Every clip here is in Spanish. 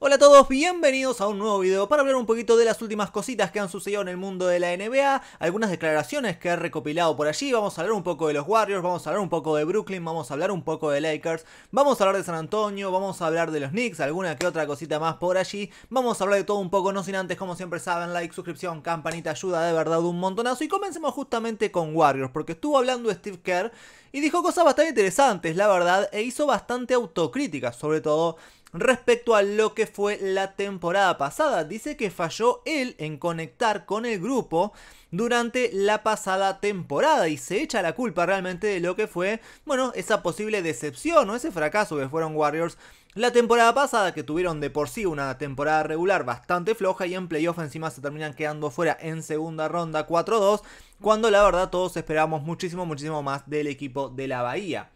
Hola a todos, bienvenidos a un nuevo video para hablar un poquito de las últimas cositas que han sucedido en el mundo de la NBA, algunas declaraciones que he recopilado por allí, vamos a hablar un poco de los Warriors, vamos a hablar un poco de Brooklyn, vamos a hablar un poco de Lakers, vamos a hablar de San Antonio, vamos a hablar de los Knicks, alguna que otra cosita más por allí, vamos a hablar de todo un poco, no sin antes, como siempre saben, like, suscripción, campanita, ayuda de verdad un montonazo y comencemos justamente con Warriors, porque estuvo hablando Steve Kerr y dijo cosas bastante interesantes, la verdad, e hizo bastante autocrítica, sobre todo respecto a lo que fue la temporada pasada. Dice que falló él en conectar con el grupo durante la pasada temporada y se echa la culpa realmente de lo que fue, bueno, esa posible decepción o ese fracaso que fueron Warriors la temporada pasada, que tuvieron de por sí una temporada regular bastante floja y en playoff encima se terminan quedando fuera en segunda ronda 4-2, cuando la verdad todos esperábamos muchísimo, muchísimo más del equipo de la Bahía.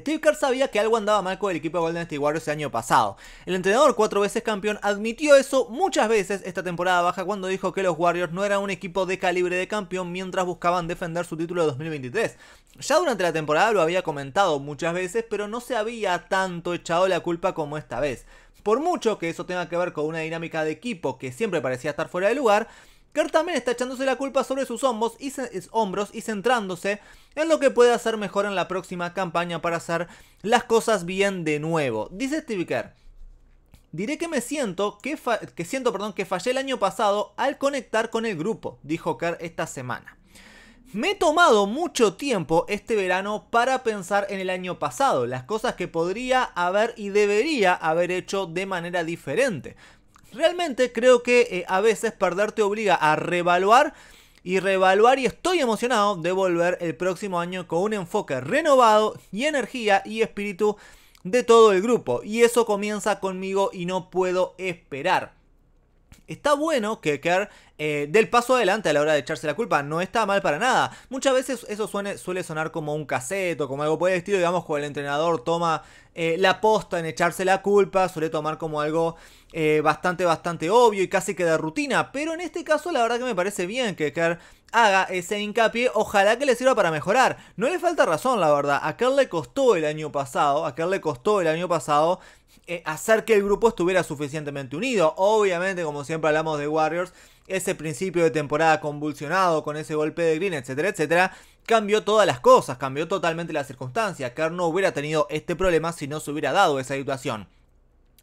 Steve Kerr sabía que algo andaba mal con el equipo de Golden State Warriors el año pasado. El entrenador, cuatro veces campeón, admitió eso muchas veces esta temporada baja cuando dijo que los Warriors no eran un equipo de calibre de campeón mientras buscaban defender su título de 2023. Ya durante la temporada lo había comentado muchas veces, pero no se había tanto echado la culpa como esta vez. Por mucho que eso tenga que ver con una dinámica de equipo que siempre parecía estar fuera de lugar, Kerr también está echándose la culpa sobre sus hombros y, centrándose en lo que puede hacer mejor en la próxima campaña para hacer las cosas bien de nuevo. Dice Steve Kerr. Diré que me siento que, que siento, perdón, que fallé el año pasado al conectar con el grupo, dijo Kerr esta semana. Me he tomado mucho tiempo este verano para pensar en el año pasado, las cosas que podría haber y debería haber hecho de manera diferente realmente creo que eh, a veces perderte obliga a revaluar y reevaluar y estoy emocionado de volver el próximo año con un enfoque renovado y energía y espíritu de todo el grupo. Y eso comienza conmigo y no puedo esperar. Está bueno que Kerr dé eh, del paso adelante a la hora de echarse la culpa, no está mal para nada. Muchas veces eso suele sonar como un o como algo por el estilo, digamos, cuando el entrenador toma eh, la posta en echarse la culpa, suele tomar como algo eh, bastante, bastante obvio y casi que de rutina. Pero en este caso, la verdad que me parece bien que Kerr haga ese hincapié, ojalá que le sirva para mejorar. No le falta razón, la verdad. A Kerr le costó el año pasado, a Kerr le costó el año pasado eh, hacer que el grupo estuviera suficientemente unido. Obviamente, como siempre hablamos de Warriors, ese principio de temporada convulsionado con ese golpe de Green, etcétera, etcétera, cambió todas las cosas, cambió totalmente las circunstancias Kerr no hubiera tenido este problema si no se hubiera dado esa situación.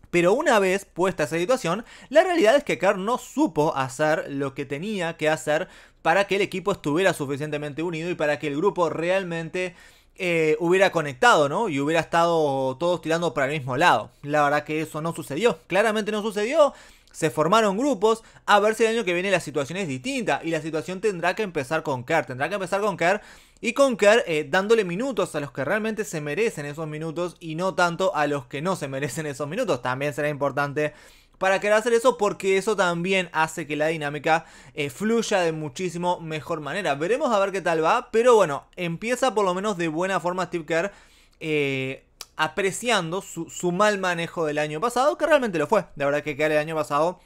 Pero una vez puesta esa situación, la realidad es que Kerr no supo hacer lo que tenía que hacer para que el equipo estuviera suficientemente unido y para que el grupo realmente eh, hubiera conectado, ¿no? Y hubiera estado todos tirando para el mismo lado. La verdad que eso no sucedió. Claramente no sucedió. Se formaron grupos. A ver si el año que viene la situación es distinta. Y la situación tendrá que empezar con Kerr. Tendrá que empezar con Kerr. Y con Kerr eh, dándole minutos a los que realmente se merecen esos minutos. Y no tanto a los que no se merecen esos minutos. También será importante para querer hacer eso porque eso también hace que la dinámica eh, fluya de muchísimo mejor manera. Veremos a ver qué tal va, pero bueno, empieza por lo menos de buena forma Steve Kerr. Eh, apreciando su, mal manejo del año pasado, que realmente lo fue. De verdad que Kerr el año pasado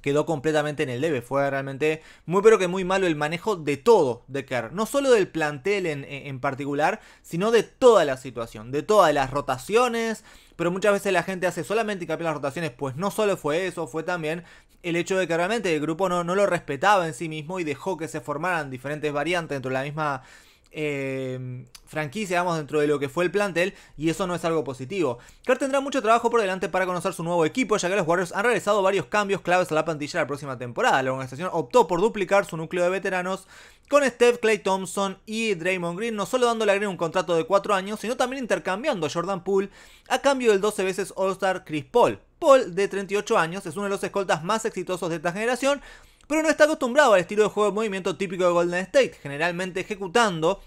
quedó completamente en el debe. Fue realmente muy pero que muy malo el manejo de todo de Kerr. No solo del plantel en, particular, sino de toda la situación, de todas las rotaciones. Pero muchas veces la gente hace solamente y en las rotaciones, pues no solo fue eso, fue también el hecho de que realmente el grupo no lo respetaba en sí mismo y dejó que se formaran diferentes variantes dentro de la misma eh, franquicia, vamos dentro de lo que fue el plantel, y eso no es algo positivo. Kerr tendrá mucho trabajo por delante para conocer su nuevo equipo, ya que los Warriors han realizado varios cambios claves a la plantilla la próxima temporada. La organización optó por duplicar su núcleo de veteranos con Steph, Clay Thompson y Draymond Green, no solo dándole a Green un contrato de 4 años, sino también intercambiando a Jordan Poole a cambio del 12 veces All-Star Chris Paul. Paul, de 38 años, es uno de los escoltas más exitosos de esta generación, pero no está acostumbrado al estilo de juego de movimiento típico de Golden State, generalmente ejecutando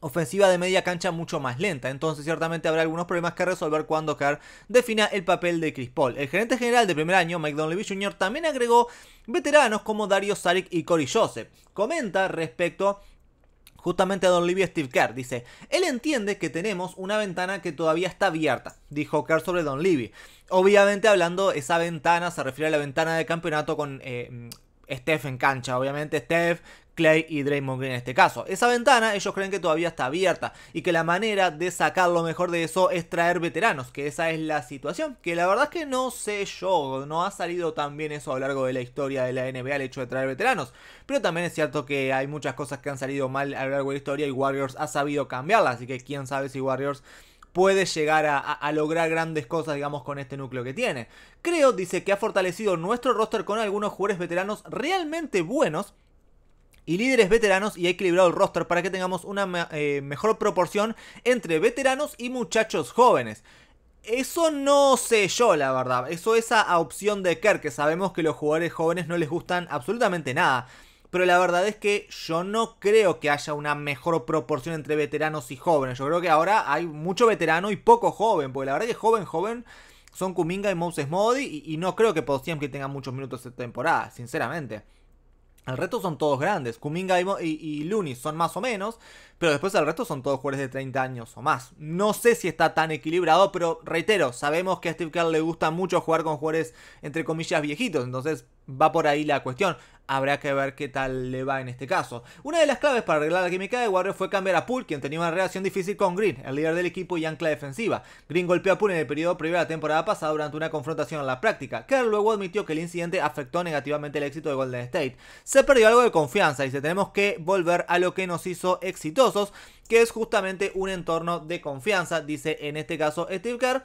ofensiva de media cancha mucho más lenta, entonces ciertamente habrá algunos problemas que resolver cuando Kerr defina el papel de Chris Paul. El gerente general de primer año, Mike Levy Jr., también agregó veteranos como Dario Saric y Cory Joseph. Comenta respecto justamente a Don Livio Steve Kerr. Dice, él entiende que tenemos una ventana que todavía está abierta, dijo Kerr sobre Don Levy. Obviamente hablando, esa ventana se refiere a la ventana de campeonato con... Eh, Steph en cancha, obviamente Steph, Clay y Draymond Green en este caso. Esa ventana ellos creen que todavía está abierta y que la manera de sacar lo mejor de eso es traer veteranos, que esa es la situación, que la verdad es que no sé yo, no ha salido tan bien eso a lo largo de la historia de la NBA el hecho de traer veteranos, pero también es cierto que hay muchas cosas que han salido mal a lo largo de la historia y Warriors ha sabido cambiarlas, así que quién sabe si Warriors puede llegar a, a, lograr grandes cosas, digamos, con este núcleo que tiene. Creo, dice, que ha fortalecido nuestro roster con algunos jugadores veteranos realmente buenos y líderes veteranos y ha equilibrado el roster para que tengamos una eh, mejor proporción entre veteranos y muchachos jóvenes. Eso no sé yo, la verdad. Eso esa opción de Kerr, que sabemos que los jugadores jóvenes no les gustan absolutamente nada. Pero la verdad es que yo no creo que haya una mejor proporción entre veteranos y jóvenes. Yo creo que ahora hay mucho veterano y poco joven. Porque la verdad es que joven, joven son Kuminga y Moses Modi. Y, no creo que Postiam que tengan muchos minutos esta temporada, sinceramente. Al resto son todos grandes. Kuminga y, y, son más o menos. Pero después al resto son todos jugadores de 30 años o más. No sé si está tan equilibrado, pero reitero, sabemos que a Steve Kerr le gusta mucho jugar con jugadores, entre comillas, viejitos. Entonces va por ahí la cuestión. Habrá que ver qué tal le va en este caso. Una de las claves para arreglar la química de Warrior fue cambiar a Poole, quien tenía una relación difícil con Green, el líder del equipo y ancla defensiva. Green golpeó a Poole en el periodo previo a la temporada pasada durante una confrontación en la práctica. Kerr luego admitió que el incidente afectó negativamente el éxito de Golden State. Se perdió algo de confianza y se tenemos que volver a lo que nos hizo exitosos, que es justamente un entorno de confianza, dice en este caso Steve Kerr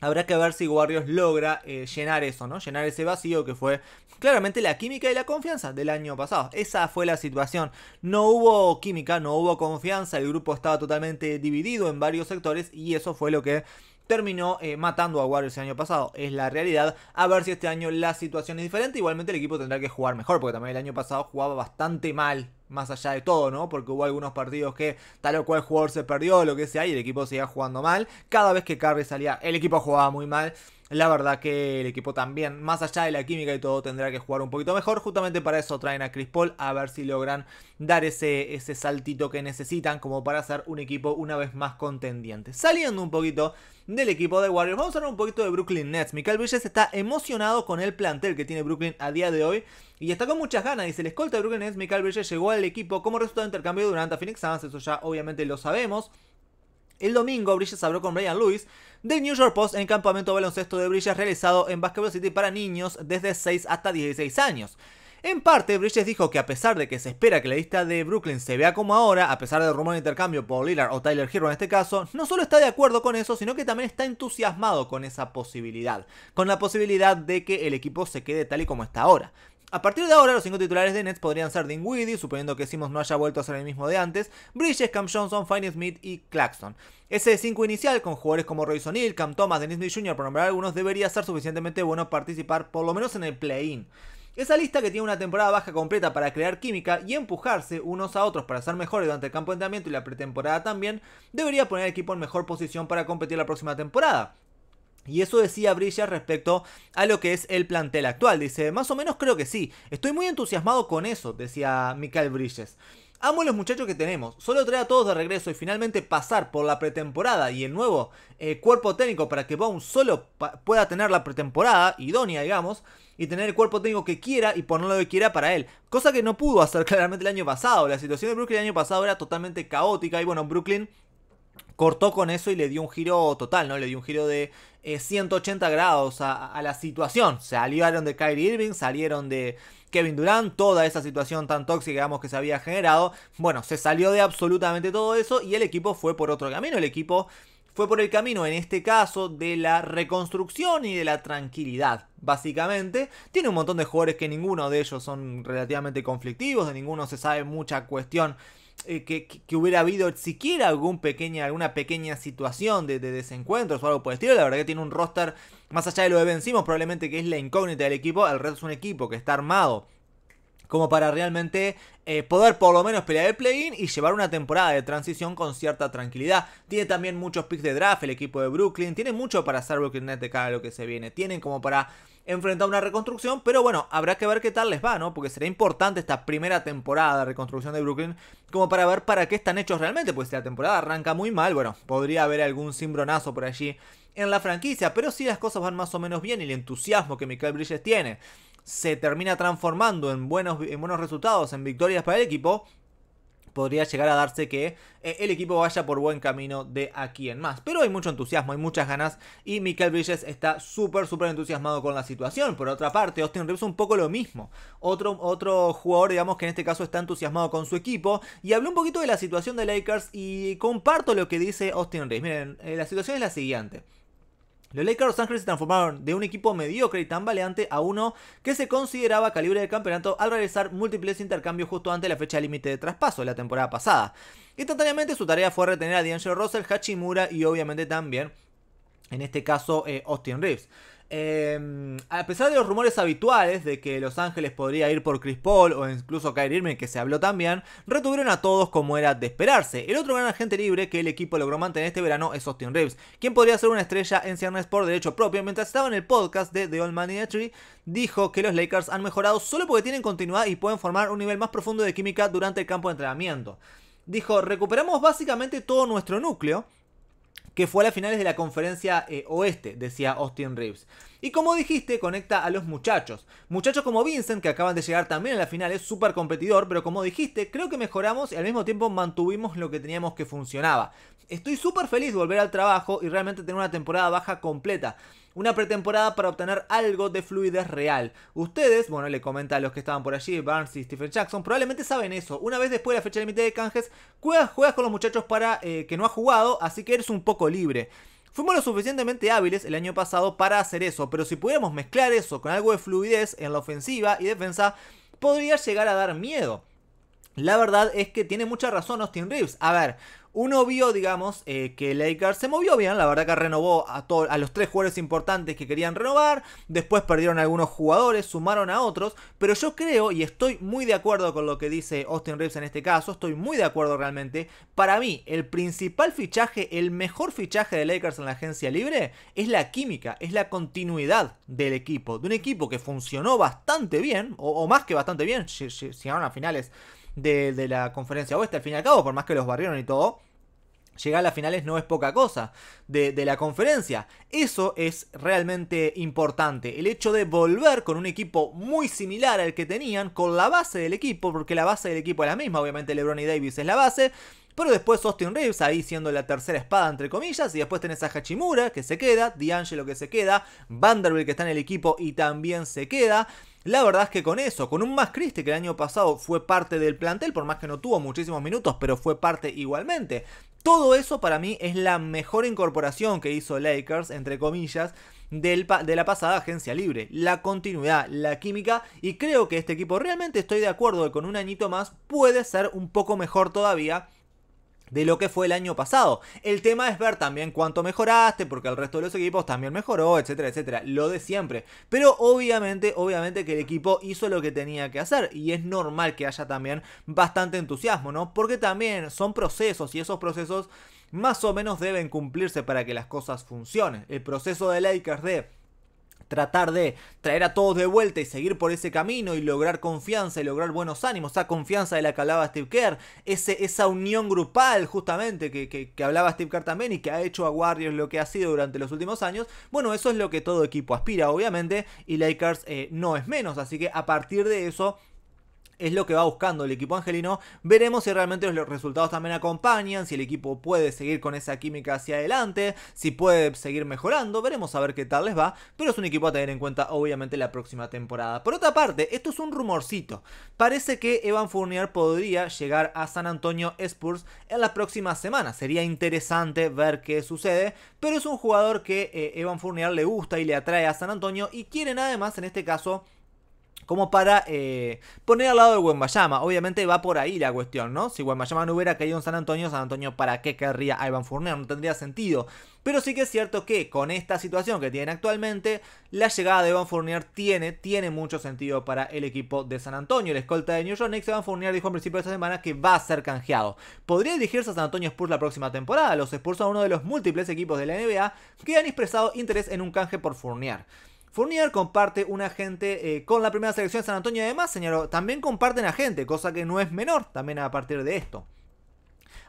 Habrá que ver si Warriors logra eh, llenar eso, ¿no? Llenar ese vacío que fue claramente la química y la confianza del año pasado. Esa fue la situación. No hubo química, no hubo confianza, el grupo estaba totalmente dividido en varios sectores y eso fue lo que terminó eh, matando a Warriors el año pasado. Es la realidad. A ver si este año la situación es diferente. Igualmente el equipo tendrá que jugar mejor, porque también el año pasado jugaba bastante mal más allá de todo, ¿no? Porque hubo algunos partidos que tal o cual jugador se perdió, lo que sea, y el equipo seguía jugando mal. Cada vez que Curry salía, el equipo jugaba muy mal. La verdad que el equipo también, más allá de la química y todo, tendrá que jugar un poquito mejor. Justamente para eso traen a Chris Paul a ver si logran dar ese, ese saltito que necesitan como para hacer un equipo una vez más contendiente. Saliendo un poquito del equipo de Warriors, vamos a hablar un poquito de Brooklyn Nets. Michael Bridges está emocionado con el plantel que tiene Brooklyn a día de hoy y está con muchas ganas. Dice el escolta de Brooklyn Nets, Michael Bridges llegó al equipo como resultado de intercambio durante a Phoenix Suns, eso ya obviamente lo sabemos. El domingo, Bridges habló con Brian Lewis del New York Post en el campamento baloncesto de Bridges realizado en Basketball City para niños desde 6 hasta 16 años. En parte, Bridges dijo que a pesar de que se espera que la lista de Brooklyn se vea como ahora, a pesar del rumor de intercambio por Lillard o Tyler Hero en este caso, no solo está de acuerdo con eso, sino que también está entusiasmado con esa posibilidad, con la posibilidad de que el equipo se quede tal y como está ahora. A partir de ahora, los cinco titulares de Nets podrían ser Dinwiddie, suponiendo que Simmons no haya vuelto a ser el mismo de antes, Bridges, Cam Johnson, Fine Smith y Claxton. Ese 5 inicial, con jugadores como Royce O'Neal, Cam Thomas, Dennis Smith Jr., por nombrar algunos, debería ser suficientemente bueno participar por lo menos en el play-in. Esa lista que tiene una temporada baja completa para crear química y empujarse unos a otros para ser mejores durante el campo de entrenamiento y la pretemporada también, debería poner al equipo en mejor posición para competir la próxima temporada. Y eso decía Bridges respecto a lo que es el plantel actual. Dice, más o menos creo que sí. Estoy muy entusiasmado con eso, decía Mikael Bridges. Amo los muchachos que tenemos, solo traer a todos de regreso y finalmente pasar por la pretemporada y el nuevo eh, cuerpo técnico para que Bones solo pueda tener la pretemporada idónea, digamos, y tener el cuerpo técnico que quiera y ponerlo lo que quiera para él. Cosa que no pudo hacer claramente el año pasado. La situación de Brooklyn el año pasado era totalmente caótica y bueno, Brooklyn cortó con eso y le dio un giro total, ¿no? Le dio un giro de 180 eh, grados a, a la situación. se Salieron de Kyrie Irving, salieron de, Kevin Durant, toda esa situación tan tóxica digamos, que se había generado. Bueno, se salió de absolutamente todo eso y el equipo fue por otro camino. El equipo fue por el camino, en este caso, de la reconstrucción y de la tranquilidad, básicamente. Tiene un montón de jugadores que ninguno de ellos son relativamente conflictivos, de ninguno se sabe mucha cuestión eh, que, hubiera habido siquiera algún pequeña, alguna pequeña situación de, desencuentros o algo por el estilo. La verdad que tiene un roster, más allá de lo de vencimos, probablemente que es la incógnita del equipo. Al resto es un equipo que está armado como para realmente eh, poder por lo menos pelear el play y llevar una temporada de transición con cierta tranquilidad. Tiene también muchos picks de draft el equipo de Brooklyn, tiene mucho para hacer Brooklyn Net de cada lo que se viene, tienen como para enfrenta una reconstrucción, pero bueno, habrá que ver qué tal les va, ¿no? Porque será importante esta primera temporada de reconstrucción de Brooklyn como para ver para qué están hechos realmente, pues si la temporada arranca muy mal, bueno, podría haber algún cimbronazo por allí en la franquicia, pero si las cosas van más o menos bien y el entusiasmo que Michael Bridges tiene se termina transformando en buenos, en buenos resultados, en victorias para el equipo, podría llegar a darse que eh, el equipo vaya por buen camino de aquí en más. Pero hay mucho entusiasmo, hay muchas ganas y Michael Bridges está súper, súper entusiasmado con la situación. Por otra parte, Austin Reeves un poco lo mismo. Otro, otro jugador, digamos, que en este caso está entusiasmado con su equipo. Y habló un poquito de la situación de Lakers y comparto lo que dice Austin Reeves. Miren, eh, la situación es la siguiente. Los Lakers de Los Ángeles se transformaron de un equipo mediocre y tambaleante a uno que se consideraba calibre de campeonato al realizar múltiples intercambios justo antes de la fecha límite de traspaso de la temporada pasada. Instantáneamente su tarea fue retener a D'Angelo Russell, Hachimura y obviamente también, en este caso, eh, Austin Reeves. Em, a pesar de los rumores habituales de que Los Ángeles podría ir por Chris Paul o incluso Kyrie Irving, que se habló también, retuvieron a todos como era de esperarse. El otro gran agente libre que el equipo logró mantener este verano es Austin Reeves, quien podría ser una estrella en ciernes por derecho propio. Mientras estaba en el podcast de The in Money Tree, dijo que los Lakers han mejorado solo porque tienen continuidad y pueden formar un nivel más profundo de química durante el campo de entrenamiento. Dijo, recuperamos básicamente todo nuestro núcleo que fue a las finales de la conferencia eh, oeste, decía Austin Reeves. Y como dijiste, conecta a los muchachos. Muchachos como Vincent, que acaban de llegar también a la final, es súper competidor, pero como dijiste, creo que mejoramos y al mismo tiempo mantuvimos lo que teníamos que funcionaba. Estoy súper feliz de volver al trabajo y realmente tener una temporada baja completa. Una pretemporada para obtener algo de fluidez real. Ustedes, bueno, le comenta a los que estaban por allí, Barnes y Stephen Jackson, probablemente saben eso. Una vez después de la fecha límite de canjes, juegas, con los muchachos para eh, que no ha jugado, así que eres un poco libre. Fuimos lo suficientemente hábiles el año pasado para hacer eso, pero si pudiéramos mezclar eso con algo de fluidez en la ofensiva y defensa, podría llegar a dar miedo. La verdad es que tiene mucha razón Austin Reeves. A ver, uno vio, digamos, eh, que Lakers se movió bien, la verdad que renovó a, a los tres jugadores importantes que querían renovar, después perdieron a algunos jugadores, sumaron a otros, pero yo creo y estoy muy de acuerdo con lo que dice Austin Reeves en este caso, estoy muy de acuerdo realmente, para mí el principal fichaje, el mejor fichaje de Lakers en la agencia libre es la química, es la continuidad del equipo, de un equipo que funcionó bastante bien, o, o más que bastante bien, llegaron a finales de, la conferencia oeste. Al fin y al cabo, por más que los barrieron y todo, llegar a las finales no es poca cosa de, de, la conferencia. Eso es realmente importante. El hecho de volver con un equipo muy similar al que tenían, con la base del equipo, porque la base del equipo es la misma, obviamente LeBron y Davis es la base. Pero después Austin Reeves ahí siendo la tercera espada, entre comillas. Y después tenés a Hachimura, que se queda. D'Angelo, que se queda. Vanderbilt, que está en el equipo y también se queda. La verdad es que con eso, con un más Christie que el año pasado fue parte del plantel, por más que no tuvo muchísimos minutos, pero fue parte igualmente. Todo eso para mí es la mejor incorporación que hizo Lakers, entre comillas, del de la pasada agencia libre. La continuidad, la química y creo que este equipo realmente estoy de acuerdo que con un añito más puede ser un poco mejor todavía de lo que fue el año pasado. El tema es ver también cuánto mejoraste, porque el resto de los equipos también mejoró, etcétera, etcétera, lo de siempre. Pero obviamente, obviamente que el equipo hizo lo que tenía que hacer y es normal que haya también bastante entusiasmo, ¿no? Porque también son procesos y esos procesos más o menos deben cumplirse para que las cosas funcionen. El proceso de Lakers de tratar de traer a todos de vuelta y seguir por ese camino y lograr confianza y lograr buenos ánimos, esa confianza de la que hablaba Steve Kerr, ese, esa unión grupal justamente que, que, hablaba Steve Kerr también y que ha hecho a Warriors lo que ha sido durante los últimos años, bueno, eso es lo que todo equipo aspira obviamente y Lakers eh, no es menos, así que a partir de eso es lo que va buscando el equipo angelino. Veremos si realmente los resultados también acompañan, si el equipo puede seguir con esa química hacia adelante, si puede seguir mejorando, veremos a ver qué tal les va, pero es un equipo a tener en cuenta obviamente la próxima temporada. Por otra parte, esto es un rumorcito. Parece que Evan Fournier podría llegar a San Antonio Spurs en las próximas semanas. Sería interesante ver qué sucede, pero es un jugador que eh, Evan Fournier le gusta y le atrae a San Antonio y quieren además en este caso como para eh, poner al lado de Gwenbayama. Obviamente va por ahí la cuestión, ¿no? Si Gwenbayama no hubiera caído en San Antonio, San Antonio para qué querría a Ivan Fournier, no tendría sentido. Pero sí que es cierto que con esta situación que tienen actualmente, la llegada de Ivan Fournier tiene, tiene mucho sentido para el equipo de San Antonio. El escolta de New York Knicks, Ivan Fournier, dijo a principio de esta semana que va a ser canjeado. Podría dirigirse a San Antonio Spurs la próxima temporada. Los Spurs son uno de los múltiples equipos de la NBA que han expresado interés en un canje por Fournier. Fournier comparte un agente eh, con la primera selección de San Antonio. Además, señaló, también comparten agente, cosa que no es menor también a partir de esto.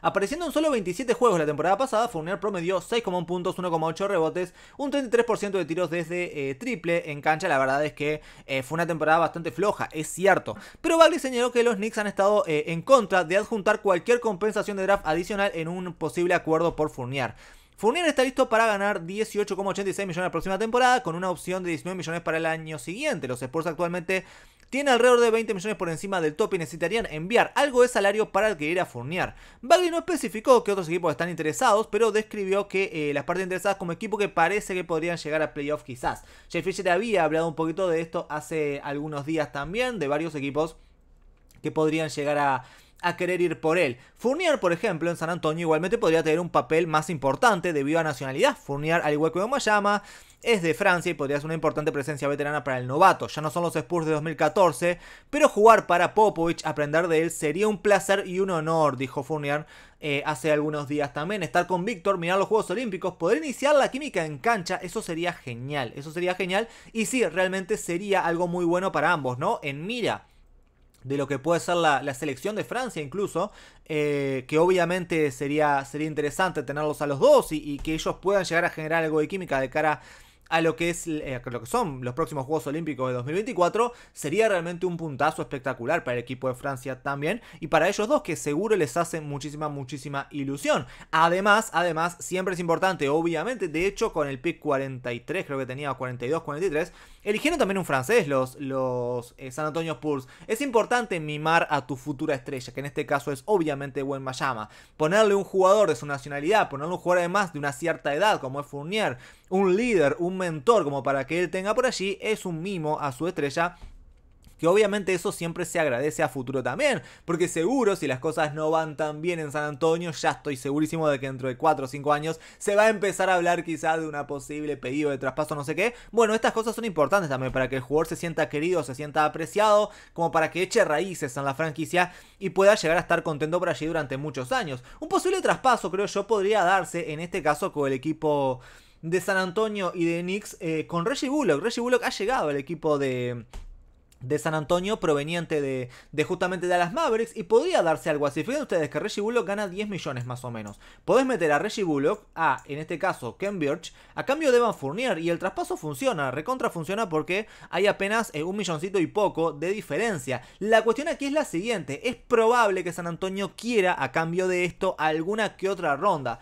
Apareciendo en solo 27 juegos la temporada pasada, Fournier promedió 6,1 puntos, 1,8 rebotes, un 33% de tiros desde eh, triple en cancha. La verdad es que eh, fue una temporada bastante floja, es cierto. Pero Bagley señaló que los Knicks han estado en contra de adjuntar cualquier compensación de draft adicional en un posible acuerdo por Fournier. Fournier está listo para ganar 18,86 millones la próxima temporada, con una opción de 19 millones para el año siguiente. Los Spurs actualmente tienen alrededor de 20 millones por encima del top y necesitarían enviar algo de salario para adquirir a Fournier. Bagley no especificó que otros equipos están interesados, pero describió que eh, las partes interesadas como equipo que parece que podrían llegar a playoff quizás. Jeff Fisher había hablado un poquito de esto hace algunos días también, de varios equipos que podrían llegar a a querer ir por él. Fournier, por ejemplo, en San Antonio igualmente podría tener un papel más importante debido a nacionalidad. Fournier, al igual que Omayama, es de Francia y podría ser una importante presencia veterana para el novato. Ya no son los Spurs de 2014, pero jugar para Popovich, aprender de él, sería un placer y un honor, dijo Fournier eh, hace algunos días también. Estar con Víctor, mirar los Juegos Olímpicos, poder iniciar la química en cancha, eso sería genial, eso sería genial. Y sí, realmente sería algo muy bueno para ambos, ¿no? En mira de lo que puede ser la, selección de Francia incluso, eh, que obviamente sería, sería interesante tenerlos a los dos y, y que ellos puedan llegar a generar algo de química de cara a a lo que, es, eh, lo que son los próximos Juegos Olímpicos de 2024, sería realmente un puntazo espectacular para el equipo de Francia también y para ellos dos que seguro les hace muchísima, muchísima ilusión. Además, además, siempre es importante, obviamente, de hecho con el pick 43 creo que tenía, 42, 43, eligieron también un francés los, los eh, San Antonio Spurs. Es importante mimar a tu futura estrella, que en este caso es obviamente Buen Mayama. Ponerle un jugador de su nacionalidad, ponerle un jugador además de una cierta edad como es Fournier, un líder, un mentor como para que él tenga por allí, es un mimo a su estrella que obviamente eso siempre se agradece a futuro también, porque seguro si las cosas no van tan bien en San Antonio, ya estoy segurísimo de que dentro de 4 o 5 años se va a empezar a hablar quizás de una posible pedido de traspaso, no sé qué. Bueno, estas cosas son importantes también para que el jugador se sienta querido, se sienta apreciado, como para que eche raíces en la franquicia y pueda llegar a estar contento por allí durante muchos años. Un posible traspaso creo yo podría darse en este caso con el equipo de San Antonio y de Knicks eh, con Reggie Bullock. Reggie Bullock ha llegado al equipo de, de San Antonio proveniente de, de, justamente de las Mavericks y podría darse algo así. Fíjense ustedes que Reggie Bullock gana 10 millones más o menos. Podés meter a Reggie Bullock, a en este caso Ken Birch, a cambio de Van Fournier y el traspaso funciona, recontra funciona porque hay apenas eh, un milloncito y poco de diferencia. La cuestión aquí es la siguiente, es probable que San Antonio quiera a cambio de esto alguna que otra ronda.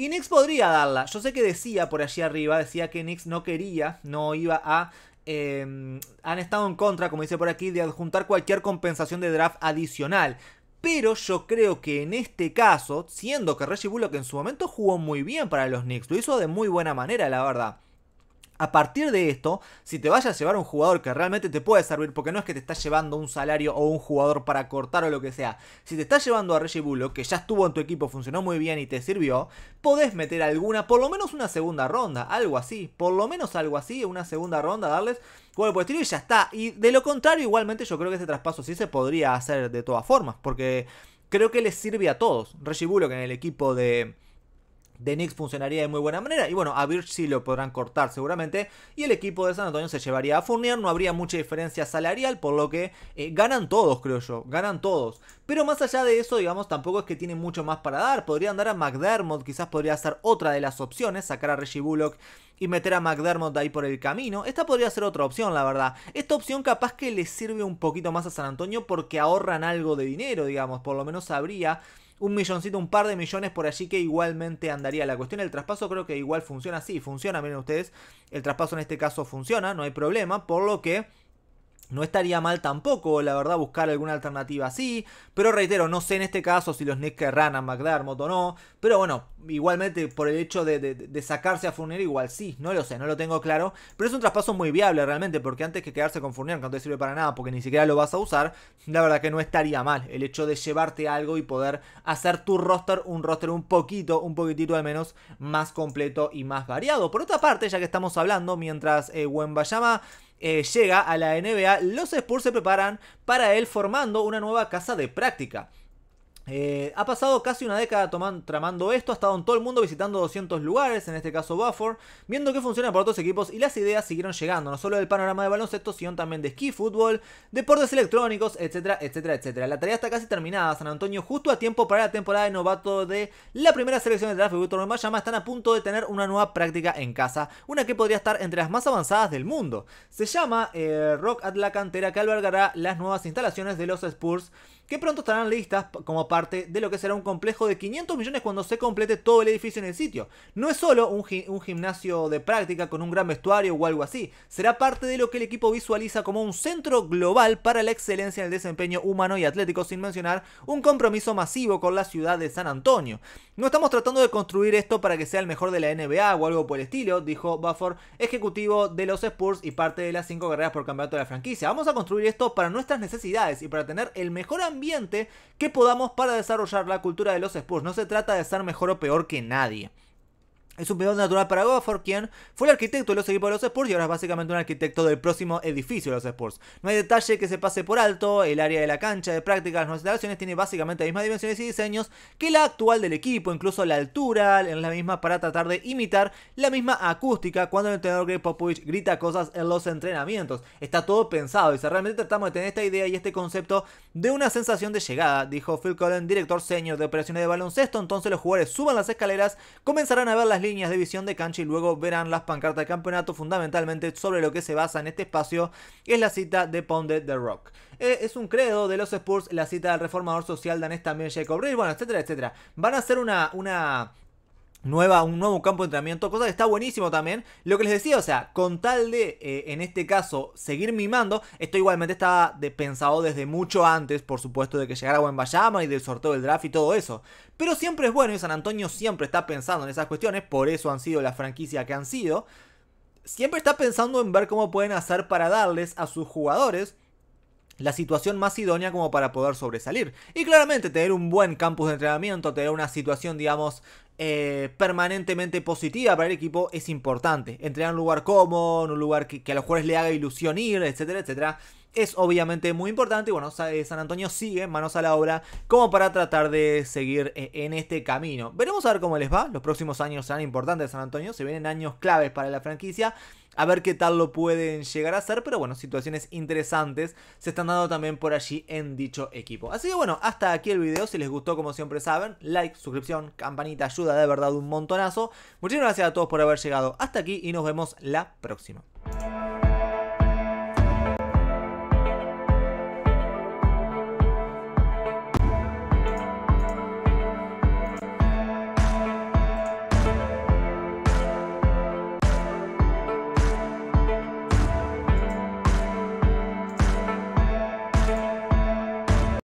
Y Knicks podría darla. Yo sé que decía por allí arriba, decía que Knicks no quería, no iba a em, han estado en contra, como dice por aquí, de adjuntar cualquier compensación de draft adicional. Pero yo creo que en este caso, siendo que Reggie Bullock en su momento jugó muy bien para los Knicks, lo hizo de muy buena manera, la verdad. A partir de esto, si te vayas a llevar un jugador que realmente te puede servir, porque no es que te estás llevando un salario o un jugador para cortar o lo que sea, si te estás llevando a Reggie que ya estuvo en tu equipo, funcionó muy bien y te sirvió, podés meter alguna, por lo menos una segunda ronda, algo así, por lo menos algo así, una segunda ronda, darles juego por estilo y ya está. Y de lo contrario, igualmente yo creo que ese traspaso sí se podría hacer de todas formas, porque creo que les sirve a todos. Reggie que en el equipo de de Knicks funcionaría de muy buena manera. Y bueno, a Birch sí lo podrán cortar seguramente. Y el equipo de San Antonio se llevaría a Fournier. No habría mucha diferencia salarial, por lo que eh, ganan todos, creo yo. Ganan todos. Pero más allá de eso, digamos, tampoco es que tienen mucho más para dar. Podrían dar a McDermott, quizás podría ser otra de las opciones, sacar a Reggie Bullock y meter a McDermott ahí por el camino. Esta podría ser otra opción, la verdad. Esta opción capaz que le sirve un poquito más a San Antonio porque ahorran algo de dinero, digamos, por lo menos habría un milloncito, un par de millones por allí que igualmente andaría. La cuestión del traspaso creo que igual funciona así, funciona, miren ustedes, el traspaso en este caso funciona, no hay problema, por lo que no estaría mal tampoco, la verdad, buscar alguna alternativa así. Pero reitero, no sé en este caso si los Knicks querrán a McDermott o no. Pero bueno, igualmente por el hecho de, sacarse a Fournier, igual sí, no lo sé, no lo tengo claro. Pero es un traspaso muy viable realmente, porque antes que quedarse con Fournier, que no te sirve para nada, porque ni siquiera lo vas a usar, la verdad que no estaría mal el hecho de llevarte algo y poder hacer tu roster un roster un poquito, un poquitito al menos, más completo y más variado. Por otra parte, ya que estamos hablando, mientras eh, Wembayama eh, llega a la NBA, los Spurs se preparan para él formando una nueva casa de práctica. Eh, ha pasado casi una década tramando esto, ha estado en todo el mundo visitando 200 lugares, en este caso Buffer, viendo que funciona por otros equipos y las ideas siguieron llegando, no solo del panorama de baloncesto, sino también de esquí, fútbol, deportes electrónicos, etcétera, etcétera, etcétera. La tarea está casi terminada, San Antonio justo a tiempo para la temporada de novato de la primera selección de tráfico, de Víctor Mayama están a punto de tener una nueva práctica en casa, una que podría estar entre las más avanzadas del mundo. Se llama eh, Rock at la Cantera que albergará las nuevas instalaciones de los Spurs que pronto estarán listas como para parte de lo que será un complejo de 500 millones cuando se complete todo el edificio en el sitio. No es solo un, gimnasio de práctica con un gran vestuario o algo así, será parte de lo que el equipo visualiza como un centro global para la excelencia en el desempeño humano y atlético, sin mencionar un compromiso masivo con la ciudad de San Antonio. No estamos tratando de construir esto para que sea el mejor de la NBA o algo por el estilo, dijo Bufford, ejecutivo de los Spurs y parte de las 5 carreras por campeonato de la franquicia. Vamos a construir esto para nuestras necesidades y para tener el mejor ambiente que podamos para para desarrollar la cultura de los Spurs. No se trata de ser mejor o peor que nadie. Es un peón natural para Gofford, quien fue el arquitecto de los equipos de los Spurs y ahora es básicamente un arquitecto del próximo edificio de los Spurs. No hay detalle que se pase por alto, el área de la cancha de prácticas, las instalaciones tiene básicamente las mismas dimensiones y diseños que la actual del equipo, incluso la altura es la misma para tratar de imitar la misma acústica cuando el entrenador Greg Popovich grita cosas en los entrenamientos. Está todo pensado, y realmente tratamos de tener esta idea y este concepto de una sensación de llegada, dijo Phil Collins, director senior de operaciones de baloncesto, entonces los jugadores suban las escaleras, comenzarán a ver las líneas líneas de visión de cancha y luego verán las pancartas de campeonato. Fundamentalmente sobre lo que se basa en este espacio es la cita de Pounded the Rock. Eh, es un credo de los Spurs la cita del reformador social danés también Jacob Rees, bueno, etcétera, etcétera. Van a ser una, una un nuevo campo de entrenamiento, cosa que está buenísimo también. Lo que les decía, o sea, con tal de, eh, en este caso, seguir mimando, esto igualmente estaba pensado desde mucho antes, por supuesto, de que llegara Buen Bayama y del sorteo del draft y todo eso. Pero siempre es bueno y San Antonio siempre está pensando en esas cuestiones, por eso han sido la franquicia que han sido. Siempre está pensando en ver cómo pueden hacer para darles a sus jugadores la situación más idónea como para poder sobresalir. Y claramente tener un buen campus de entrenamiento, tener una situación, digamos, eh, permanentemente positiva para el equipo es importante. Entrenar en un lugar cómodo, en un lugar que, a los jugadores le haga ilusión ir, etcétera, etcétera. Es obviamente muy importante y bueno, eh, San Antonio sigue manos a la obra como para tratar de seguir eh, en este camino. Veremos a ver cómo les va. Los próximos años serán importantes San Antonio, se vienen años claves para la franquicia a ver qué tal lo pueden llegar a hacer, pero bueno, situaciones interesantes se están dando también por allí en dicho equipo. Así que bueno, hasta aquí el video, si les gustó como siempre saben, like, suscripción, campanita, ayuda de verdad un montonazo. Muchísimas gracias a todos por haber llegado hasta aquí y nos vemos la próxima.